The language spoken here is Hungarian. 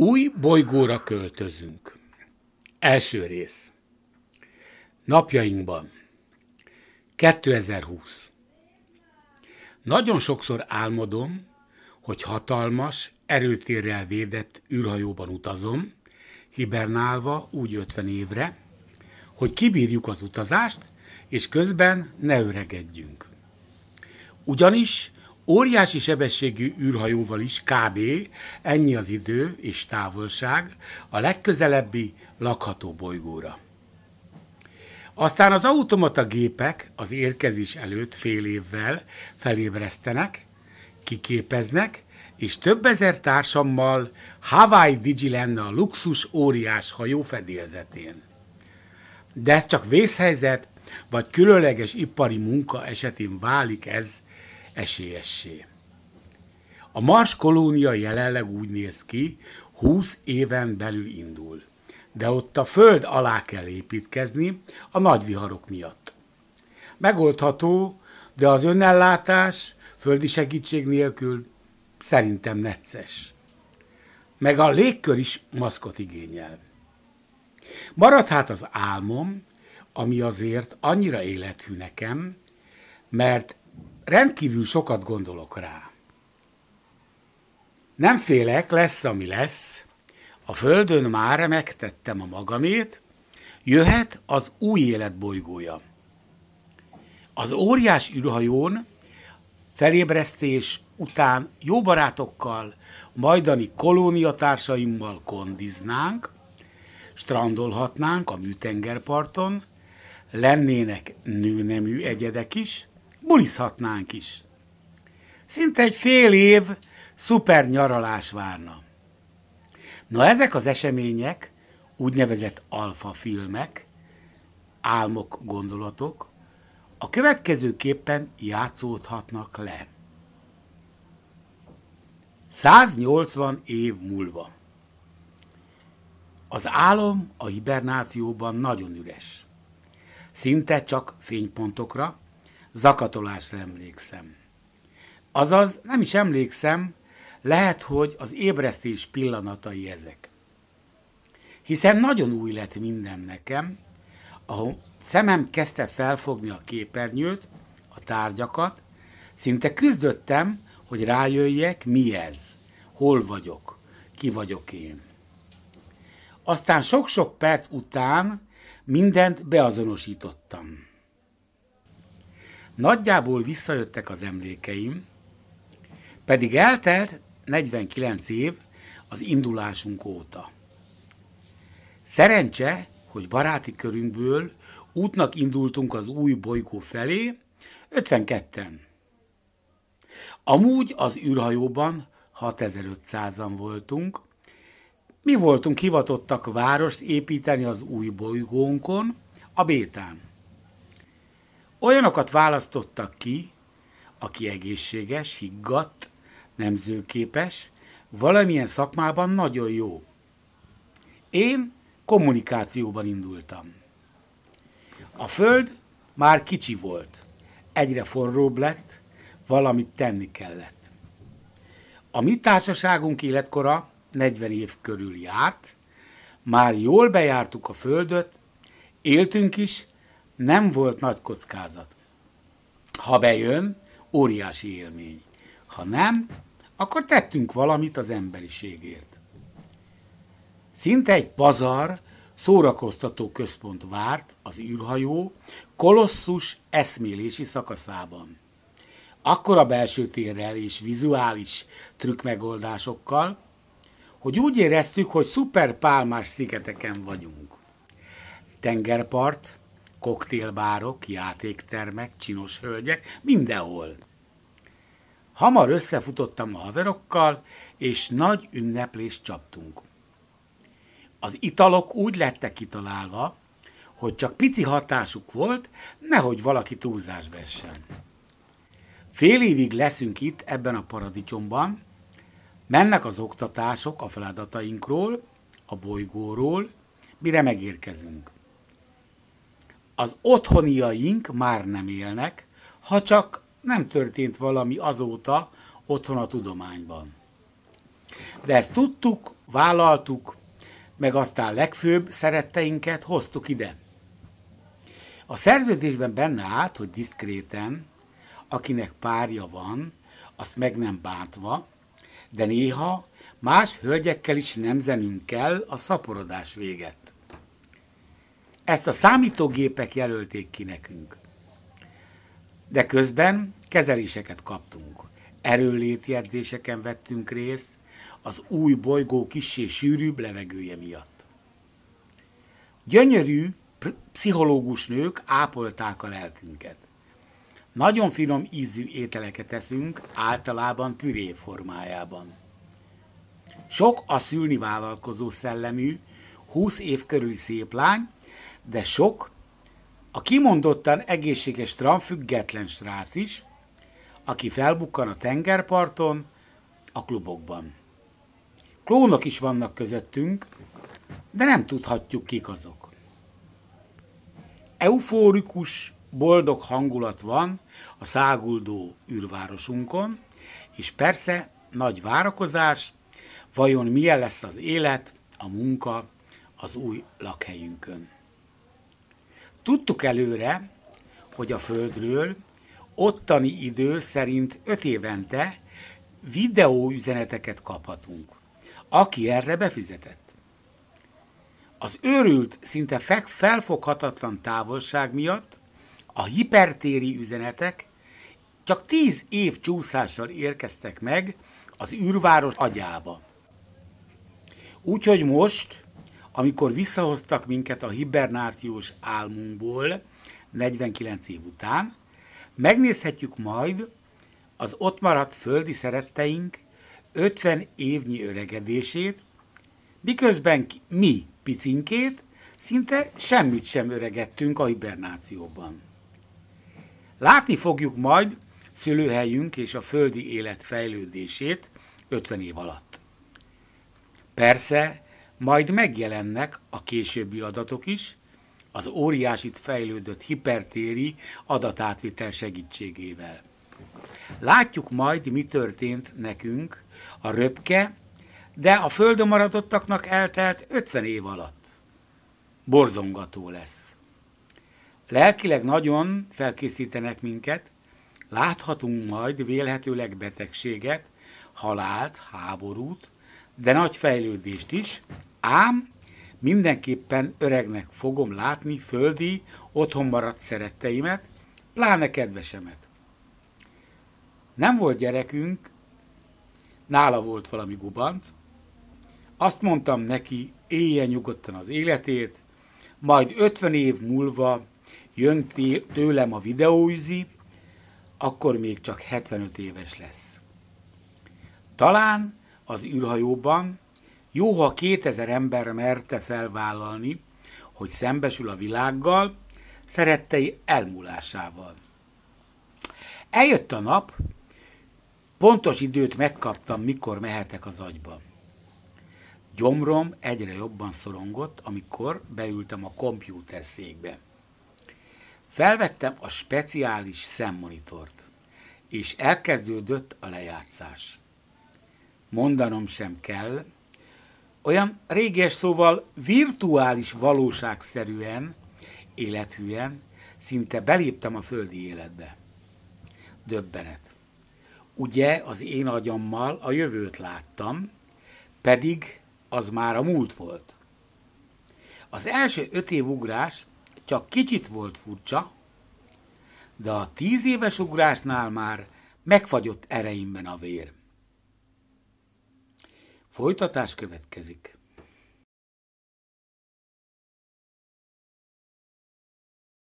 Új bolygóra költözünk. Első rész. Napjainkban. 2020. Nagyon sokszor álmodom, hogy hatalmas, erőtérrel védett űrhajóban utazom, hibernálva úgy 50 évre, hogy kibírjuk az utazást, és közben ne öregedjünk. Ugyanis Óriási sebességű űrhajóval is kb. ennyi az idő és távolság a legközelebbi lakható bolygóra. Aztán az automata gépek az érkezés előtt fél évvel felébresztenek, kiképeznek, és több ezer társammal Hawaii Digi lenne a luxus óriás hajó fedélzetén. De ez csak vészhelyzet, vagy különleges ipari munka esetén válik ez esélyessé. A Mars kolónia jelenleg úgy néz ki, 20 éven belül indul, de ott a Föld alá kell építkezni a nagy viharok miatt. Megoldható, de az önellátás földi segítség nélkül szerintem necces. Meg a légkör is maszkot igényel. Marad hát az álmom, ami azért annyira élethű nekem, mert rendkívül sokat gondolok rá. Nem félek, lesz, ami lesz. A földön már megtettem a magamét, jöhet az új élet bolygója. Az óriás űrhajón felébresztés után jó barátokkal, majdani kolóniatársaimmal kondiznánk, strandolhatnánk a műtengerparton, lennének nőnemű egyedek is, bulizhatnánk is. Szinte egy fél év szuper nyaralás várna. Na ezek az események, úgynevezett alfa filmek, álmok, gondolatok, a következőképpen játszódhatnak le. 180 év múlva. Az álom a hibernációban nagyon üres. Szinte csak fénypontokra, zakatolásra emlékszem. Azaz, nem is emlékszem, lehet, hogy az ébresztés pillanatai ezek. Hiszen nagyon új lett minden nekem, ahol szemem kezdte felfogni a képernyőt, a tárgyakat, szinte küzdöttem, hogy rájöjjek, mi ez, hol vagyok, ki vagyok én. Aztán sok-sok perc után mindent beazonosítottam. Nagyjából visszajöttek az emlékeim, pedig eltelt 49 év az indulásunk óta. Szerencse, hogy baráti körünkből útnak indultunk az új bolygó felé, 52-en. Amúgy az űrhajóban 6500-an voltunk, mi voltunk hivatottak várost építeni az új bolygónkon, a Bétán. Olyanokat választottak ki, aki egészséges, higgadt, nemzőképes, valamilyen szakmában nagyon jó. Én kommunikációban indultam. A föld már kicsi volt, egyre forróbb lett, valamit tenni kellett. A mi társaságunk életkora 40 év körül járt, már jól bejártuk a földöt, éltünk is, nem volt nagy kockázat. Ha bejön, óriási élmény. Ha nem, akkor tettünk valamit az emberiségért. Szinte egy pazar, szórakoztató központ várt az űrhajó kolosszus eszmélési szakaszában. Akkora belső térrel és vizuális trükkmegoldásokkal, hogy úgy éreztük, hogy szuperpálmás szigeteken vagyunk. Tengerpart, koktélbárok, játéktermek, csinos hölgyek, mindenhol. Hamar összefutottam a haverokkal, és nagy ünneplést csaptunk. Az italok úgy lettek kitalálva, hogy csak pici hatásuk volt, nehogy valaki túlzásba essen. Fél évig leszünk itt ebben a paradicsomban, mennek az oktatások a feladatainkról, a bolygóról, mire megérkezünk. Az otthoniaink már nem élnek, ha csak nem történt valami azóta otthon a tudományban. De ezt tudtuk, vállaltuk, meg aztán legfőbb szeretteinket hoztuk ide. A szerződésben benne állt, hogy diszkréten, akinek párja van, azt meg nem bántva, de néha más hölgyekkel is nem zenünk kell a szaporodás véget. Ezt a számítógépek jelölték ki nekünk. De közben kezeléseket kaptunk. Erőlétjegyzéseken vettünk részt, az új bolygó és sűrűbb levegője miatt. Gyönyörű pszichológus nők ápolták a lelkünket. Nagyon finom ízű ételeket eszünk, általában püré formájában. Sok a szülni vállalkozó szellemű, 20 év körül szép lány, de sok, a kimondottan egészséges tran független srác is, aki felbukkan a tengerparton, a klubokban. Klónok is vannak közöttünk, de nem tudhatjuk, kik azok. Eufórikus, boldog hangulat van a száguldó űrvárosunkon, és persze nagy várakozás, vajon milyen lesz az élet, a munka az új lakhelyünkön. Tudtuk előre, hogy a Földről ottani idő szerint öt évente videóüzeneteket kaphatunk, aki erre befizetett. Az őrült, szinte felfoghatatlan távolság miatt a hipertéri üzenetek csak tíz év csúszással érkeztek meg az űrváros agyába. Úgyhogy most amikor visszahoztak minket a hibernációs álmunkból 49 év után, megnézhetjük majd az ott maradt földi szeretteink 50 évnyi öregedését, miközben mi picinkét szinte semmit sem öregedtünk a hibernációban. Látni fogjuk majd szülőhelyünk és a földi élet fejlődését 50 év alatt. Persze, majd megjelennek a későbbi adatok is, az óriásit fejlődött hipertéri adatátvitel segítségével. Látjuk majd, mi történt nekünk a röpke, de a földön maradottaknak eltelt 50 év alatt. Borzongató lesz. Lelkileg nagyon felkészítenek minket, láthatunk majd vélhetőleg betegséget, halált, háborút, de nagy fejlődést is, ám mindenképpen öregnek fogom látni földi, otthon maradt szeretteimet, pláne kedvesemet. Nem volt gyerekünk, nála volt valami gubanc, azt mondtam neki, éljen nyugodtan az életét, majd 50 év múlva jön tőlem a videóüzi, akkor még csak 75 éves lesz. Talán az űrhajóban, jó, ha 2000 ember merte felvállalni, hogy szembesül a világgal, szerettei elmúlásával. Eljött a nap, pontos időt megkaptam, mikor mehetek az agyba. Gyomrom egyre jobban szorongott, amikor beültem a kompjúter székbe. Felvettem a speciális szemmonitort, és elkezdődött a lejátszás mondanom sem kell, olyan réges szóval virtuális valóságszerűen, élethűen, szinte beléptem a földi életbe. Döbbenet. Ugye az én agyammal a jövőt láttam, pedig az már a múlt volt. Az első öt év ugrás csak kicsit volt furcsa, de a tíz éves ugrásnál már megfagyott ereimben a vér. Folytatás következik.